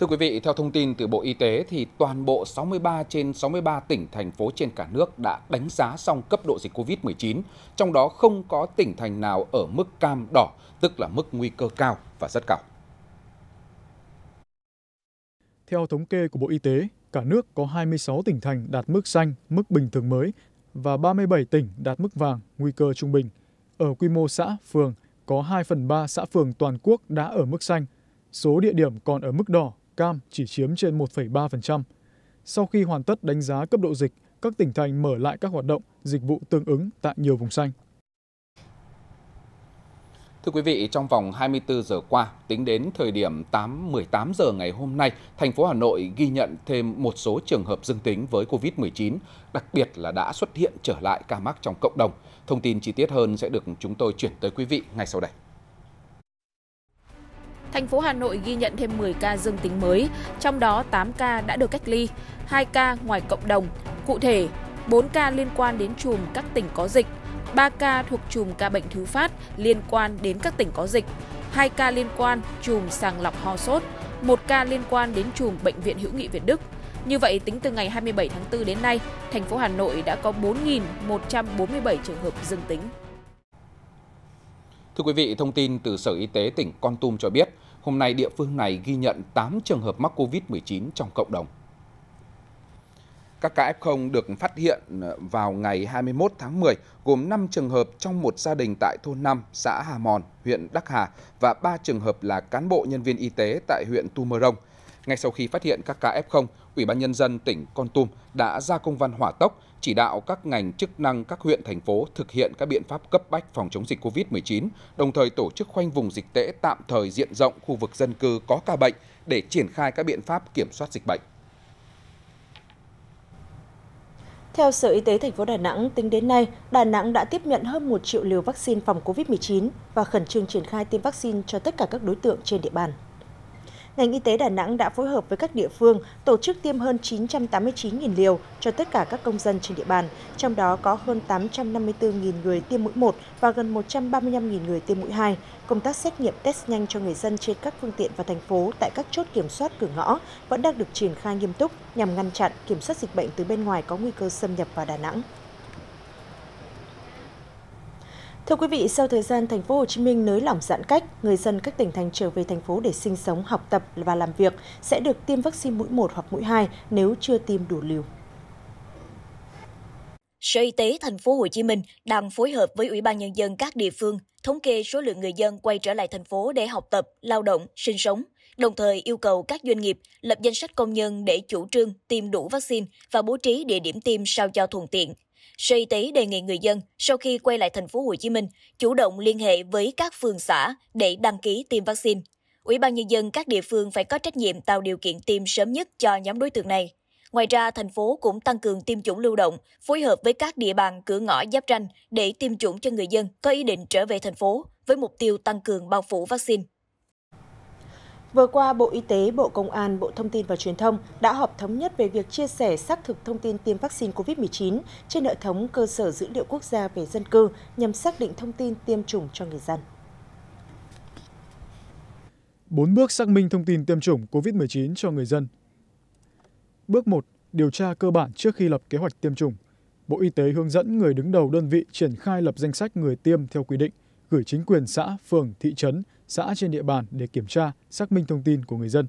Thưa quý vị, theo thông tin từ Bộ Y tế thì toàn bộ 63 trên 63 tỉnh thành phố trên cả nước đã đánh giá xong cấp độ dịch Covid-19, trong đó không có tỉnh thành nào ở mức cam đỏ, tức là mức nguy cơ cao và rất cao. Theo thống kê của Bộ Y tế, cả nước có 26 tỉnh thành đạt mức xanh, mức bình thường mới và 37 tỉnh đạt mức vàng, nguy cơ trung bình. Ở quy mô xã, phường, có 2 phần 3 xã phường toàn quốc đã ở mức xanh, số địa điểm còn ở mức đỏ cam chỉ chiếm trên 1,3%. Sau khi hoàn tất đánh giá cấp độ dịch, các tỉnh thành mở lại các hoạt động, dịch vụ tương ứng tại nhiều vùng xanh. Thưa quý vị, trong vòng 24 giờ qua, tính đến thời điểm 8 18 giờ ngày hôm nay, thành phố Hà Nội ghi nhận thêm một số trường hợp dương tính với COVID-19, đặc biệt là đã xuất hiện trở lại ca mắc trong cộng đồng. Thông tin chi tiết hơn sẽ được chúng tôi chuyển tới quý vị ngay sau đây. Thành phố Hà Nội ghi nhận thêm 10 ca dương tính mới, trong đó 8 ca đã được cách ly, 2 ca ngoài cộng đồng. Cụ thể, 4 ca liên quan đến chùm các tỉnh có dịch, 3 ca thuộc chùm ca bệnh thứ phát liên quan đến các tỉnh có dịch, 2 ca liên quan chùm sàng lọc ho sốt, 1 ca liên quan đến chùm bệnh viện hữu nghị Việt Đức. Như vậy, tính từ ngày 27 tháng 4 đến nay, thành phố Hà Nội đã có 4.147 trường hợp dương tính. Thưa quý vị, thông tin từ Sở Y tế tỉnh Con Tum cho biết, hôm nay địa phương này ghi nhận 8 trường hợp mắc COVID-19 trong cộng đồng. Các ca F0 được phát hiện vào ngày 21 tháng 10, gồm 5 trường hợp trong một gia đình tại thôn 5, xã Hà Mòn, huyện Đắc Hà và 3 trường hợp là cán bộ nhân viên y tế tại huyện Tu Mơ Rông ngay sau khi phát hiện các ca f ủy ban nhân dân tỉnh con tum đã ra công văn hỏa tốc chỉ đạo các ngành chức năng các huyện thành phố thực hiện các biện pháp cấp bách phòng chống dịch covid một mươi chín đồng thời tổ chức khoanh vùng dịch tễ tạm thời diện rộng khu vực dân cư có ca bệnh để triển khai các biện pháp kiểm soát dịch bệnh Theo Sở Y tế thành phố Đà Nẵng, tính đến nay, Đà Nẵng đã tiếp nhận hơn 1 triệu liều vaccine phòng COVID-19 và khẩn trương triển khai tiêm vaccine cho tất cả các đối tượng trên địa bàn ngành y tế Đà Nẵng đã phối hợp với các địa phương tổ chức tiêm hơn 989.000 liều cho tất cả các công dân trên địa bàn, trong đó có hơn 854.000 người tiêm mũi 1 và gần 135.000 người tiêm mũi 2. Công tác xét nghiệm test nhanh cho người dân trên các phương tiện và thành phố tại các chốt kiểm soát cửa ngõ vẫn đang được triển khai nghiêm túc nhằm ngăn chặn kiểm soát dịch bệnh từ bên ngoài có nguy cơ xâm nhập vào Đà Nẵng. Thưa quý vị, sau thời gian thành phố Hồ Chí Minh nới lỏng giãn cách, người dân các tỉnh thành trở về thành phố để sinh sống, học tập và làm việc sẽ được tiêm vaccine mũi 1 hoặc mũi 2 nếu chưa tiêm đủ liều. Sở Y tế thành phố Hồ Chí Minh đang phối hợp với Ủy ban nhân dân các địa phương thống kê số lượng người dân quay trở lại thành phố để học tập, lao động, sinh sống, đồng thời yêu cầu các doanh nghiệp lập danh sách công nhân để chủ trương tiêm đủ vaccine và bố trí địa điểm tiêm sao cho thuận tiện, Sở Y tế đề nghị người dân sau khi quay lại thành phố Hồ Chí Minh chủ động liên hệ với các phường xã để đăng ký tiêm vaccine. Ủy ban nhân dân các địa phương phải có trách nhiệm tạo điều kiện tiêm sớm nhất cho nhóm đối tượng này. Ngoài ra, thành phố cũng tăng cường tiêm chủng lưu động, phối hợp với các địa bàn cửa ngõ giáp ranh để tiêm chủng cho người dân có ý định trở về thành phố với mục tiêu tăng cường bao phủ vaccine. Vừa qua, Bộ Y tế, Bộ Công an, Bộ Thông tin và Truyền thông đã họp thống nhất về việc chia sẻ xác thực thông tin tiêm vaccine COVID-19 trên hệ thống cơ sở dữ liệu quốc gia về dân cư nhằm xác định thông tin tiêm chủng cho người dân. Bốn bước xác minh thông tin tiêm chủng COVID-19 cho người dân. Bước 1. Điều tra cơ bản trước khi lập kế hoạch tiêm chủng. Bộ Y tế hướng dẫn người đứng đầu đơn vị triển khai lập danh sách người tiêm theo quy định, gửi chính quyền xã, phường, thị trấn xã trên địa bàn để kiểm tra, xác minh thông tin của người dân.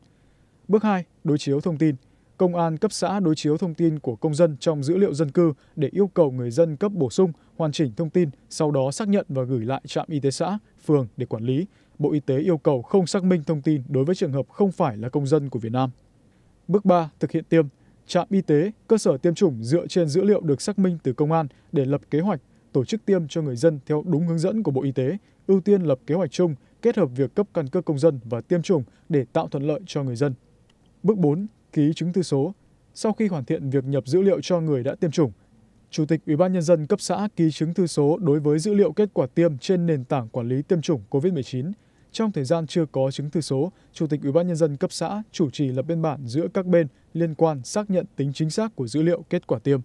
Bước 2. Đối chiếu thông tin. Công an cấp xã đối chiếu thông tin của công dân trong dữ liệu dân cư để yêu cầu người dân cấp bổ sung, hoàn chỉnh thông tin, sau đó xác nhận và gửi lại trạm y tế xã, phường để quản lý. Bộ Y tế yêu cầu không xác minh thông tin đối với trường hợp không phải là công dân của Việt Nam. Bước 3. Thực hiện tiêm. Trạm y tế, cơ sở tiêm chủng dựa trên dữ liệu được xác minh từ công an để lập kế hoạch tổ chức tiêm cho người dân theo đúng hướng dẫn của Bộ Y tế, ưu tiên lập kế hoạch chung kết hợp việc cấp căn cước công dân và tiêm chủng để tạo thuận lợi cho người dân. Bước 4. Ký chứng thư số. Sau khi hoàn thiện việc nhập dữ liệu cho người đã tiêm chủng, Chủ tịch Ủy ban nhân dân cấp xã ký chứng thư số đối với dữ liệu kết quả tiêm trên nền tảng quản lý tiêm chủng COVID-19. Trong thời gian chưa có chứng thư số, Chủ tịch Ủy ban nhân dân cấp xã chủ trì lập biên bản giữa các bên liên quan xác nhận tính chính xác của dữ liệu kết quả tiêm.